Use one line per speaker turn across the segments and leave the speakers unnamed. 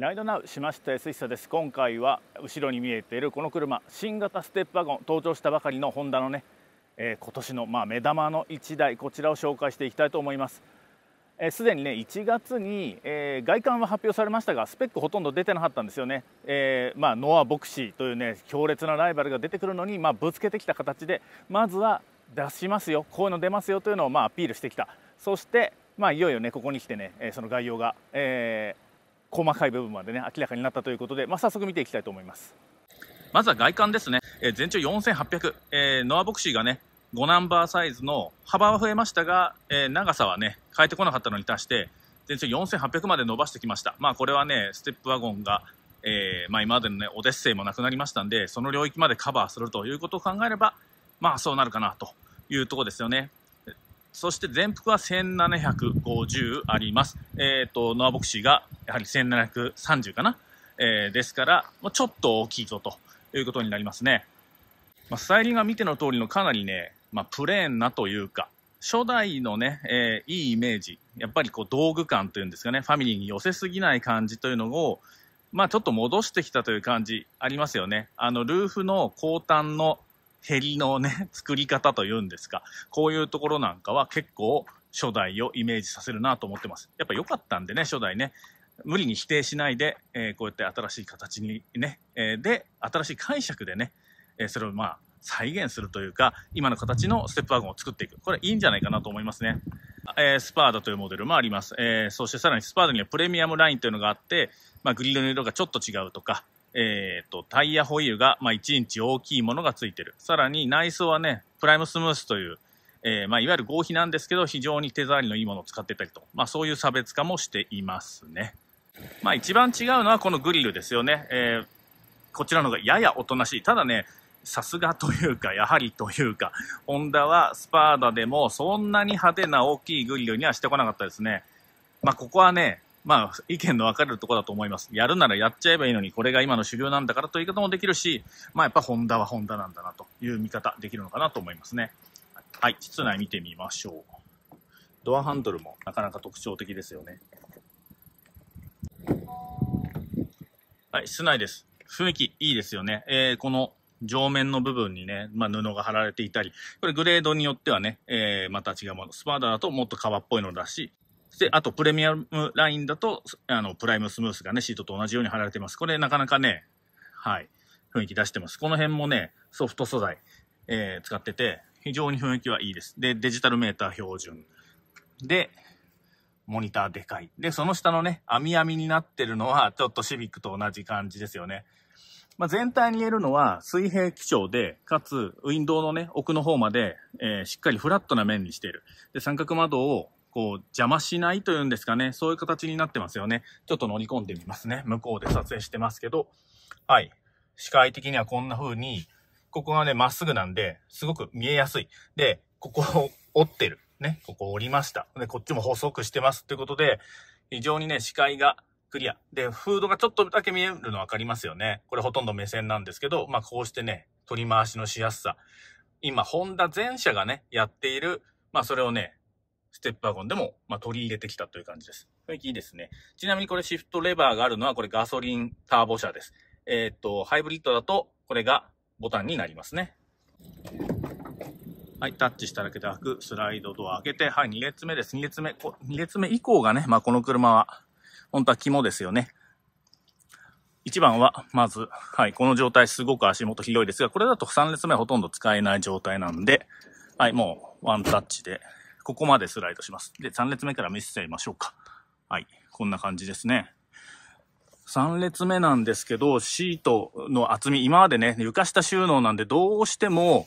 ライドナウしました S 久です今回は後ろに見えているこの車新型ステップワゴン登場したばかりのホンダのね、えー、今年のまあ、目玉の1台こちらを紹介していきたいと思いますすで、えー、にね1月に、えー、外観は発表されましたがスペックほとんど出てなかったんですよね、えまあ、ノア・ボクシーというね強烈なライバルが出てくるのに、まあ、ぶつけてきた形でまずは出しますよこういうの出ますよというのをまあアピールしてきたそしてまあ、いよいよねここに来てね、えその概要が、えー、細かい部分までね明らかになったということで、まあ、早速見ていきたいと思いますまずは外観ですね、えー、全長4800、えー、ノアボクシーがね5ナンバーサイズの幅は増えましたが、えー、長さはね変えてこなかったのに対して全長4800まで伸ばしてきましたまあこれはねステップワゴンが、えー、まあ、今までのねオデッセイもなくなりましたんでその領域までカバーするということを考えればまあそうなるかなというところですよねそして全幅は1750あります。えっ、ー、と、ノアボクシーがやはり1730かな。えー、ですから、まあ、ちょっと大きいぞということになりますね。まあ、スタイリングは見ての通りのかなりね、まあ、プレーンなというか、初代のね、えー、いいイメージ、やっぱりこう道具感というんですかね、ファミリーに寄せすぎない感じというのを、まあちょっと戻してきたという感じありますよね。あの、ルーフの後端のヘリのね、作り方というんですか、こういうところなんかは結構初代をイメージさせるなと思ってます。やっぱ良かったんでね、初代ね、無理に否定しないで、えー、こうやって新しい形にね、えー、で、新しい解釈でね、えー、それをまあ、再現するというか、今の形のステップワゴンを作っていく。これいいんじゃないかなと思いますね。えー、スパーダというモデルもあります。えー、そしてさらにスパーダにはプレミアムラインというのがあって、まあ、グリルの色がちょっと違うとか、えっ、ー、と、タイヤホイールが、まあ、1インチ大きいものがついてる。さらに内装はね、プライムスムースという、えー、まあ、いわゆる合皮なんですけど、非常に手触りのいいものを使ってたりと、まあ、そういう差別化もしていますね。まあ、一番違うのはこのグリルですよね。えー、こちらのがややおとなしい。ただね、さすがというか、やはりというか、ホンダはスパーダでもそんなに派手な大きいグリルにはしてこなかったですね。まあ、ここはね、まあ、意見の分かれるところだと思います。やるならやっちゃえばいいのに、これが今の主流なんだからという言い方もできるし、まあ、やっぱホンダはホンダなんだなという見方できるのかなと思いますね。はい、室内見てみましょう。ドアハンドルもなかなか特徴的ですよね。はい、室内です。雰囲気いいですよね。えー、この上面の部分にね、まあ、布が貼られていたり、これグレードによってはね、えー、また違うもの。スパーダだともっと革っぽいのだし、で、あとプレミアムラインだと、あの、プライムスムースがね、シートと同じように貼られてます。これなかなかね、はい、雰囲気出してます。この辺もね、ソフト素材、えー、使ってて、非常に雰囲気はいいです。で、デジタルメーター標準。で、モニターでかい。で、その下のね、網網になってるのは、ちょっとシビックと同じ感じですよね。まあ、全体に言えるのは、水平基調で、かつ、ウィンドウのね、奥の方まで、えー、しっかりフラットな面にしている。で、三角窓をこう、邪魔しないというんですかね。そういう形になってますよね。ちょっと乗り込んでみますね。向こうで撮影してますけど。はい。視界的にはこんな風に、ここがね、まっすぐなんで、すごく見えやすい。で、ここを折ってる。ね、ここ折りました。で、こっちも細くしてますってことで、非常にね、視界がクリア。で、フードがちょっとだけ見えるの分かりますよね。これほとんど目線なんですけど、まあこうしてね、取り回しのしやすさ。今、ホンダ全社がね、やっている、まあそれをね、ステップワゴンでも、まあ、取り入れてきたという感じです。雰囲気いいですね。ちなみにこれシフトレバーがあるのは、これガソリンターボ車です。えー、っと、ハイブリッドだと、これがボタンになりますね。はい、タッチしただけで開く、スライドドア開けて、はい、2列目です。2列目、こ2列目以降がね、まあ、この車は、本当は肝ですよね。1番は、まず、はい、この状態すごく足元広いですが、これだと3列目ほとんど使えない状態なんで、はい、もうワンタッチでここまでスライドします。で、3列目から見せちゃいましょうか。はい。こんな感じですね。3列目なんですけど、シートの厚み、今までね、床下収納なんでどうしても、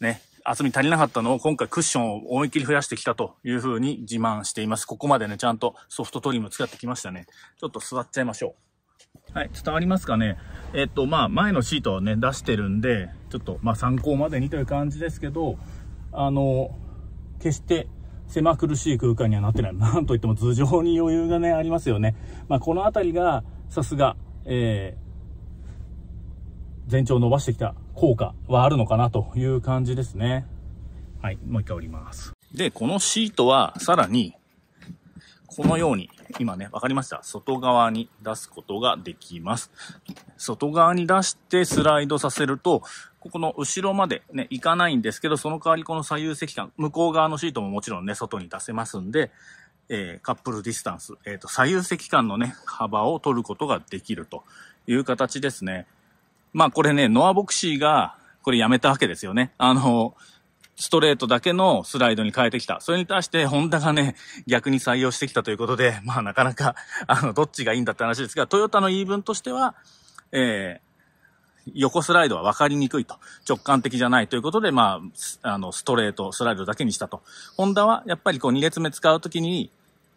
ね、厚み足りなかったのを今回クッションを思いっきり増やしてきたという風に自慢しています。ここまでね、ちゃんとソフトトリム使ってきましたね。ちょっと座っちゃいましょう。はい、伝わりますかねえっと、まあ、前のシートをね、出してるんで、ちょっと、まあ、参考までにという感じですけど、あの、決して狭苦しい空間にはなってない。なんといっても頭上に余裕がね、ありますよね。まあ、この辺りが、さすが、えー、全長伸ばしてきた効果はあるのかなという感じですね。はい、もう一回折ります。で、このシートは、さらに、このように、今ね、わかりました。外側に出すことができます。外側に出してスライドさせると、ここの後ろまでね、行かないんですけど、その代わりこの左右席間、向こう側のシートももちろんね、外に出せますんで、えー、カップルディスタンス、えっ、ー、と、左右席間のね、幅を取ることができるという形ですね。まあこれね、ノアボクシーが、これやめたわけですよね。あの、ストレートだけのスライドに変えてきた。それに対して、ホンダがね、逆に採用してきたということで、まあなかなか、あの、どっちがいいんだって話ですが、トヨタの言い分としては、えー、横スライドは分かりにくいと。直感的じゃないということで、まあ、あの、ストレート、スライドだけにしたと。ホンダは、やっぱりこう、2列目使うときに、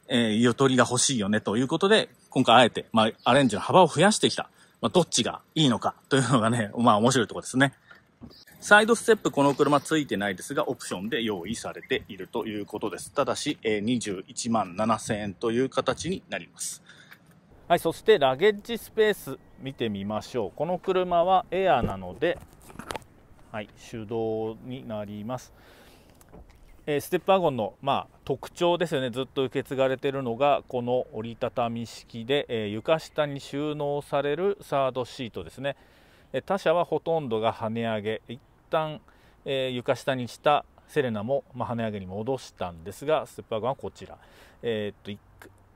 えー、ゆとりが欲しいよねということで、今回あえて、まあ、アレンジの幅を増やしてきた。まあ、どっちがいいのかというのがね、まあ、面白いところですね。サイドステップこの車ついてないですが、オプションで用意されているということです。ただし、えー、21万7000円という形になります。はい、そしてラゲッジスペース見てみましょう。この車はエアなので、はい、手動になります。えー、ステップワゴンの、まあ、特徴ですよねずっと受け継がれてるのがこの折りたたみ式で、えー、床下に収納されるサードシートですね、えー、他社はほとんどが跳ね上げ一旦、え床下にしたセレナも、まあ、跳ね上げに戻したんですがステップワゴンはこちら、えっと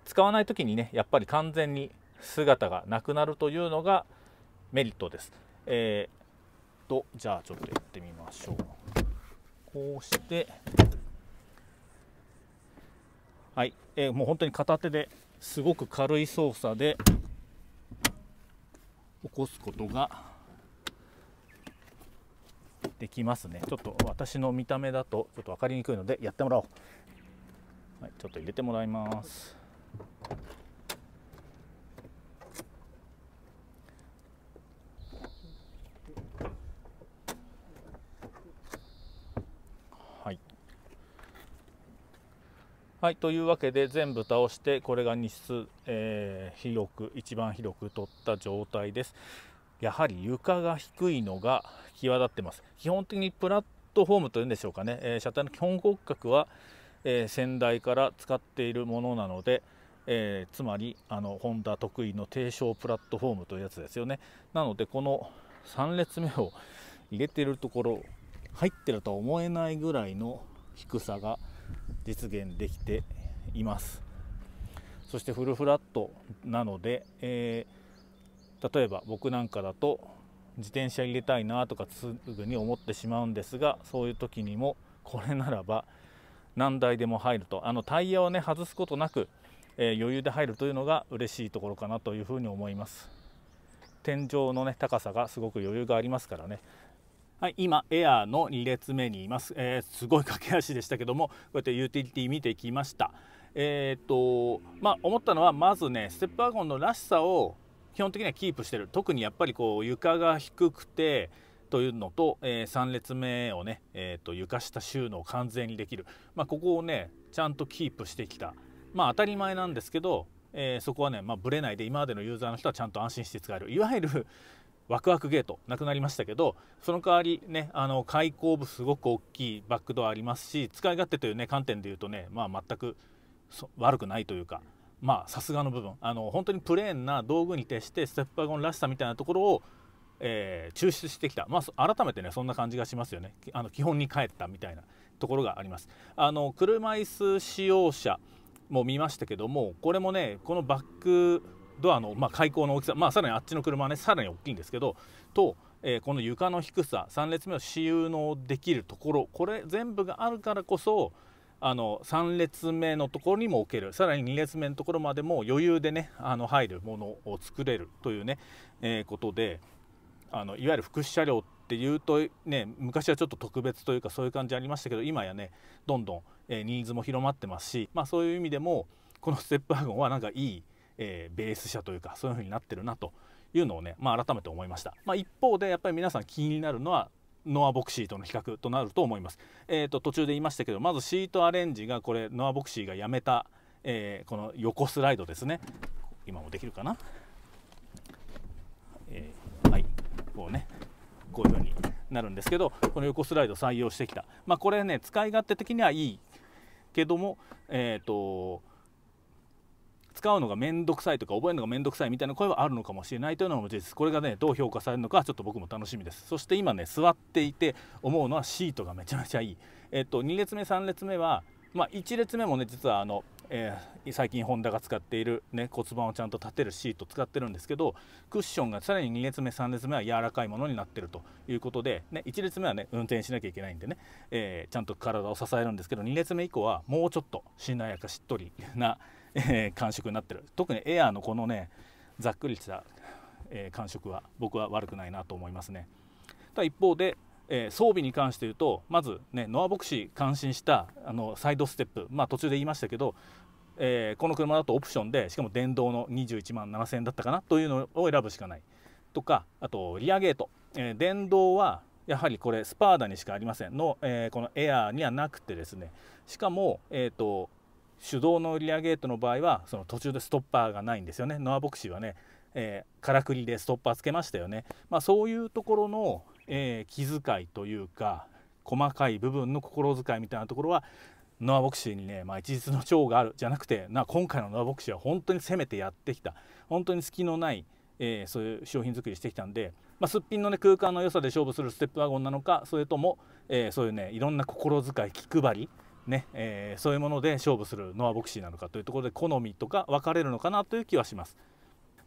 使わない時にねやっぱり完全に姿がなくなるというのがメリットです。えー、とじゃあちょっとやってみましょう。こうしてはい、えー、もう本当に片手ですごく軽い操作で起こすことができますねちょっと私の見た目だとちょっと分かりにくいのでやってもらおう、はい、ちょっと入れてもらいますはいというわけで全部倒してこれが2室、えー、広く一番広く取った状態ですやはり床が低いのが際立ってます基本的にプラットフォームというんでしょうかね、えー、車体の基本骨格は、えー、先代から使っているものなので、えー、つまりあのホンダ得意の低床プラットフォームというやつですよねなのでこの3列目を入れてるところ入ってるとは思えないぐらいの低さが実現できていますそしてフルフラットなので、えー、例えば僕なんかだと自転車入れたいなとかすぐに思ってしまうんですがそういう時にもこれならば何台でも入るとあのタイヤをね外すことなく、えー、余裕で入るというのが嬉しいところかなというふうに思います天井のね高さがすごく余裕がありますからねはい、今、エアーの2列目にいます、えー、すごい駆け足でしたけども、こうやってユーティリティ見てきました。えーとまあ、思ったのは、まずね、ステップワゴンのらしさを基本的にはキープしてる、特にやっぱりこう床が低くて、というのと、えー、3列目をね、えーと、と床下収納完全にできる、まあ、ここをねちゃんとキープしてきた、まあ、当たり前なんですけど、えー、そこはね、まあ、ないで今までのユーザーの人はちゃんと安心して使えるいわゆるワクワクゲートなくなりましたけどその代わりねあの開口部すごく大きいバックドアありますし使い勝手というね観点で言うとねまあ全く悪くないというかまあさすがの部分あの本当にプレーンな道具に徹してステップワゴンらしさみたいなところを、えー、抽出してきたまあ改めてねそんな感じがしますよねあの基本に帰ったみたいなところがあります。あの車椅子使用者も見ましたけどもこれもねこのバックドアの、まあ、開口の大きさ、まあ、さらにあっちの車はねさらに大きいんですけどと、えー、この床の低さ3列目を有のできるところこれ全部があるからこそあの3列目のところにも置けるさらに2列目のところまでも余裕でねあの入るものを作れるというね、えー、ことであのいわゆる福祉車両っていうとね昔はちょっと特別というかそういう感じありましたけど今やねどんどん、えー、ニーズも広まってますし、まあ、そういう意味でもこのステップワゴンはなんかいいえー、ベース車というかそういう風になってるなというのをね、まあ、改めて思いました、まあ、一方でやっぱり皆さん気になるのはノアボクシーとの比較となると思います、えーと、途中で言いましたけどまずシートアレンジがこれノアボクシーがやめた、えー、この横スライドですね今もできるかな、えー、はいこうねこういう風になるんですけどこの横スライド採用してきた、まあ、これね使い勝手的にはいいけどもえっ、ー、と使うのが面倒くさいとか覚えるのが面倒くさいみたいな声はあるのかもしれないというのも事実これがねどう評価されるのかちょっと僕も楽しみですそして今ね座っていて思うのはシートがめちゃめちゃいいえっと2列目3列目はまあ、1列目もね実はあのえー、最近ホンダが使っている、ね、骨盤をちゃんと立てるシート使ってるんですけどクッションがさらに2列目3列目は柔らかいものになってるということで、ね、1列目はね運転しなきゃいけないんでね、えー、ちゃんと体を支えるんですけど2列目以降はもうちょっとしなやかしっとりなえー、感触になってる特にエアーのこのねざっくりした、えー、感触は僕は悪くないなと思いますねた一方で、えー、装備に関して言うとまずねノアボクシー感心したあのサイドステップまあ途中で言いましたけどえー、この車だとオプションでしかも電動の21万7000円だったかなというのを選ぶしかないとかあとリアゲート、えー、電動はやはりこれスパーダにしかありませんの、えー、このエアーにはなくてですねしかも、えーと手動のリアゲートの場合はその途中でストッパーがないんですよねノアボクシーはね、えー、からくりでストッパーつけましたよね、まあ、そういうところの、えー、気遣いというか細かい部分の心遣いみたいなところはノアボクシーにね、まあ、一律の長があるじゃなくてな今回のノアボクシーは本当に攻めてやってきた本当に隙のない、えー、そういう商品作りしてきたんで、まあ、すっぴんの、ね、空間の良さで勝負するステップワゴンなのかそれとも、えー、そういうねいろんな心遣い気配りねえー、そういうもので勝負するノアボクシーなのかというところで好みとか分かれるのかなという気はします。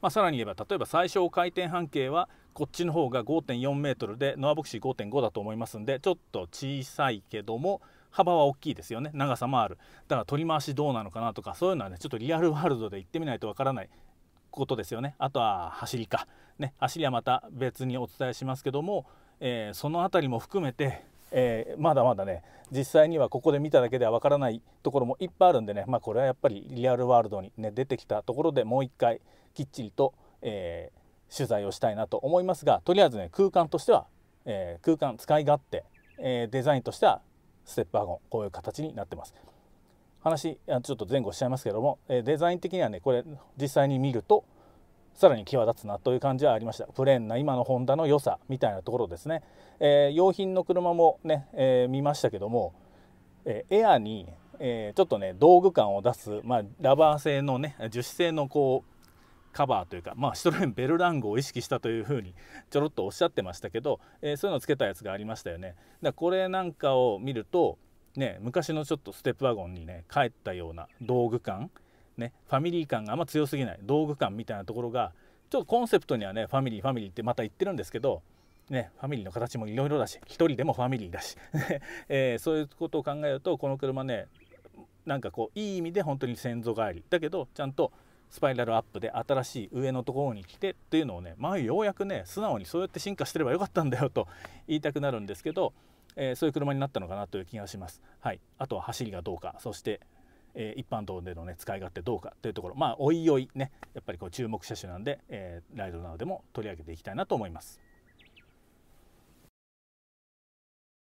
まあ、さらに言えば例えば最小回転半径はこっちの方が5.4メートルでノアボクシー5.5だと思いますんでちょっと小さいけども幅は大きいですよね長さもあるだから取り回しどうなのかなとかそういうのはねちょっとリアルワールドで行ってみないとわからないことですよねあとは走りかね走りはまた別にお伝えしますけども、えー、その辺りも含めてえー、まだまだね実際にはここで見ただけではわからないところもいっぱいあるんでね、まあ、これはやっぱりリアルワールドに、ね、出てきたところでもう一回きっちりと、えー、取材をしたいなと思いますがとりあえずね空間としては、えー、空間使い勝手、えデザインとしてはステップワゴンこういう形になってます。話ちょっと前後しちゃいますけども、えデザイン的にはねこれ実際に見るとさらに際立つなという感じはありましたプレーンな今のホンダの良さみたいなところですね、えー、用品の車もね、えー、見ましたけども、えー、エアに、えちょっとね道具感を出す、まあ、ラバー製のね樹脂製のこうカバーというか、まあ、シトロエンベルラングを意識したというふうにちょろっとおっしゃってましたけど、えー、そういうのをつけたやつがありましたよね。だこれなんかを見ると、ね、昔のちょっとステップワゴンにね帰ったような道具感、ね、ファミリー感があんま強すぎない道具感みたいなところがちょっとコンセプトにはねファミリーファミリーってまた言ってるんですけど、ね、ファミリーの形もいろいろだし1人でもファミリーだし、えー、そういうことを考えるとこの車ねなんかこういい意味で本当に先祖返りだけどちゃんとスパイラルアップで新しい上のところに来てっていうのをね前、まあ、ようやくね素直にそうやって進化してればよかったんだよと言いたくなるんですけど、えー、そういう車になったのかなという気がします。はい、あとは走りがどうかそしてえー、一般道での、ね、使い勝手どうかというところまあおいおいねやっぱりこう注目車種なんで、えー、ライドなどでも取り上げていきたいなと思います。